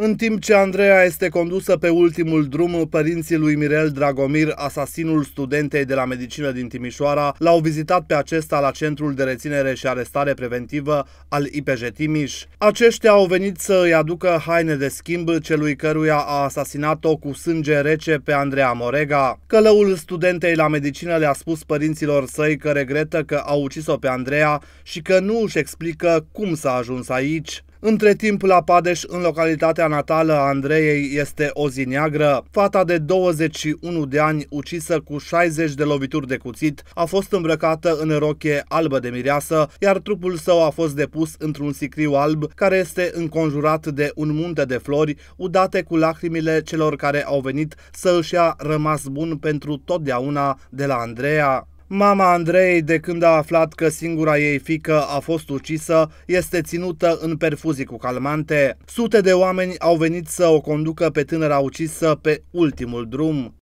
În timp ce Andreea este condusă pe ultimul drum, părinții lui Mirel Dragomir, asasinul studentei de la medicină din Timișoara, l-au vizitat pe acesta la centrul de reținere și arestare preventivă al IPJ Timiș. Aceștia au venit să îi aducă haine de schimb celui căruia a asasinat-o cu sânge rece pe Andreea Morega. Călăul studentei la medicină le-a spus părinților săi că regretă că au ucis-o pe Andreea și că nu își explică cum s-a ajuns aici. Între timp, la Padeș, în localitatea natală a Andreiei, este o zi neagră. Fata de 21 de ani, ucisă cu 60 de lovituri de cuțit, a fost îmbrăcată în roche albă de mireasă, iar trupul său a fost depus într-un sicriu alb, care este înconjurat de un munte de flori, udate cu lacrimile celor care au venit să își ia rămas bun pentru totdeauna de la Andreea. Mama Andrei, de când a aflat că singura ei fică a fost ucisă, este ținută în perfuzii cu calmante. Sute de oameni au venit să o conducă pe tânăra ucisă pe ultimul drum.